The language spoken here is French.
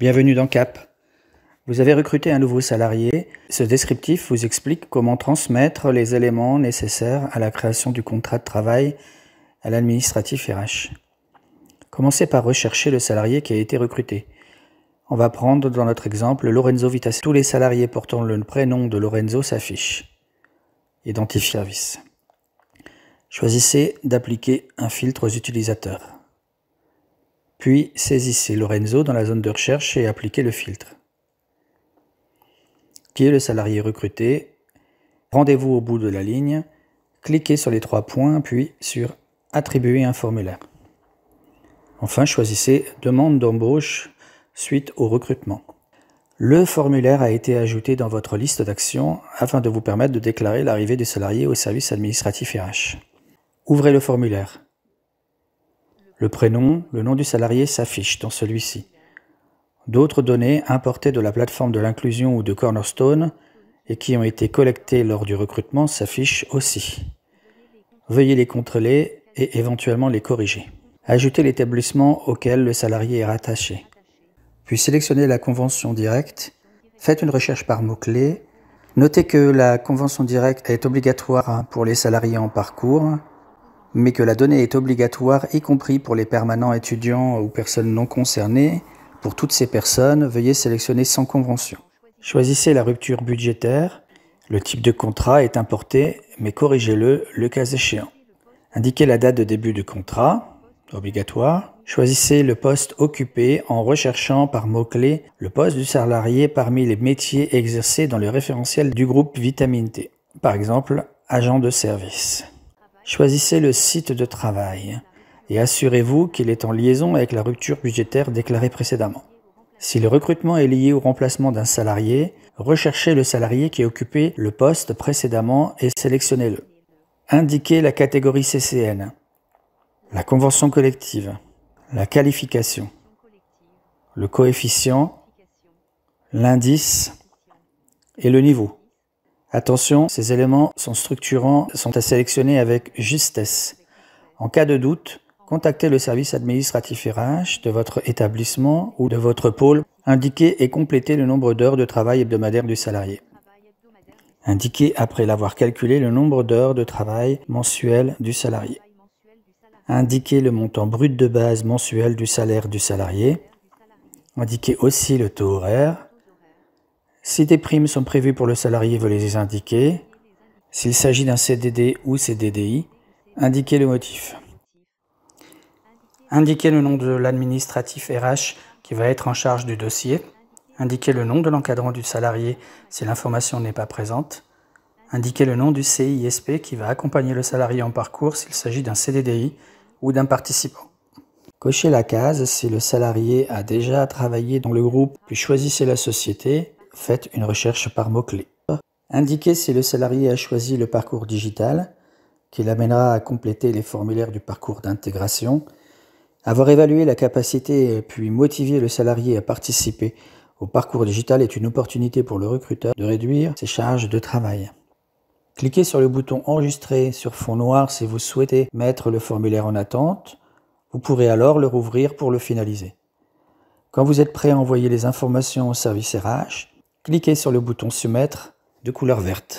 Bienvenue dans CAP. Vous avez recruté un nouveau salarié. Ce descriptif vous explique comment transmettre les éléments nécessaires à la création du contrat de travail à l'administratif RH. Commencez par rechercher le salarié qui a été recruté. On va prendre dans notre exemple Lorenzo Vitas. Tous les salariés portant le prénom de Lorenzo s'affichent. Identifier service. Choisissez d'appliquer un filtre aux utilisateurs. Puis saisissez Lorenzo dans la zone de recherche et appliquez le filtre. Qui est le salarié recruté Rendez-vous au bout de la ligne, cliquez sur les trois points, puis sur Attribuer un formulaire. Enfin, choisissez Demande d'embauche suite au recrutement. Le formulaire a été ajouté dans votre liste d'actions afin de vous permettre de déclarer l'arrivée des salariés au service administratif RH. Ouvrez le formulaire. Le prénom, le nom du salarié s'affiche dans celui-ci. D'autres données importées de la plateforme de l'inclusion ou de Cornerstone et qui ont été collectées lors du recrutement s'affichent aussi. Veuillez les contrôler et éventuellement les corriger. Ajoutez l'établissement auquel le salarié est rattaché. Puis sélectionnez la convention directe. Faites une recherche par mots-clés. Notez que la convention directe est obligatoire pour les salariés en parcours mais que la donnée est obligatoire, y compris pour les permanents étudiants ou personnes non concernées. Pour toutes ces personnes, veuillez sélectionner sans convention. Choisissez la rupture budgétaire. Le type de contrat est importé, mais corrigez-le le cas échéant. Indiquez la date de début du contrat, obligatoire. Choisissez le poste occupé en recherchant par mots-clés le poste du salarié parmi les métiers exercés dans le référentiel du groupe vitamine T. Par exemple, agent de service. Choisissez le site de travail et assurez-vous qu'il est en liaison avec la rupture budgétaire déclarée précédemment. Si le recrutement est lié au remplacement d'un salarié, recherchez le salarié qui a occupé le poste précédemment et sélectionnez-le. Indiquez la catégorie CCN, la convention collective, la qualification, le coefficient, l'indice et le niveau. Attention, ces éléments sont structurants, sont à sélectionner avec justesse. En cas de doute, contactez le service administratif RH de votre établissement ou de votre pôle. Indiquez et complétez le nombre d'heures de travail hebdomadaire du salarié. Indiquez après l'avoir calculé le nombre d'heures de travail mensuel du salarié. Indiquez le montant brut de base mensuel du salaire du salarié. Indiquez aussi le taux horaire. Si des primes sont prévues pour le salarié, vous les indiquer. S'il s'agit d'un CDD ou CDDI, indiquez le motif. Indiquez le nom de l'administratif RH qui va être en charge du dossier. Indiquez le nom de l'encadrant du salarié si l'information n'est pas présente. Indiquez le nom du CISP qui va accompagner le salarié en parcours s'il s'agit d'un CDDI ou d'un participant. Cochez la case si le salarié a déjà travaillé dans le groupe, puis choisissez la société faites une recherche par mots-clés. Indiquez si le salarié a choisi le parcours digital, qui l'amènera à compléter les formulaires du parcours d'intégration. Avoir évalué la capacité puis motiver le salarié à participer au parcours digital est une opportunité pour le recruteur de réduire ses charges de travail. Cliquez sur le bouton Enregistrer sur fond noir si vous souhaitez mettre le formulaire en attente. Vous pourrez alors le rouvrir pour le finaliser. Quand vous êtes prêt à envoyer les informations au service RH, Cliquez sur le bouton Sumettre de couleur verte.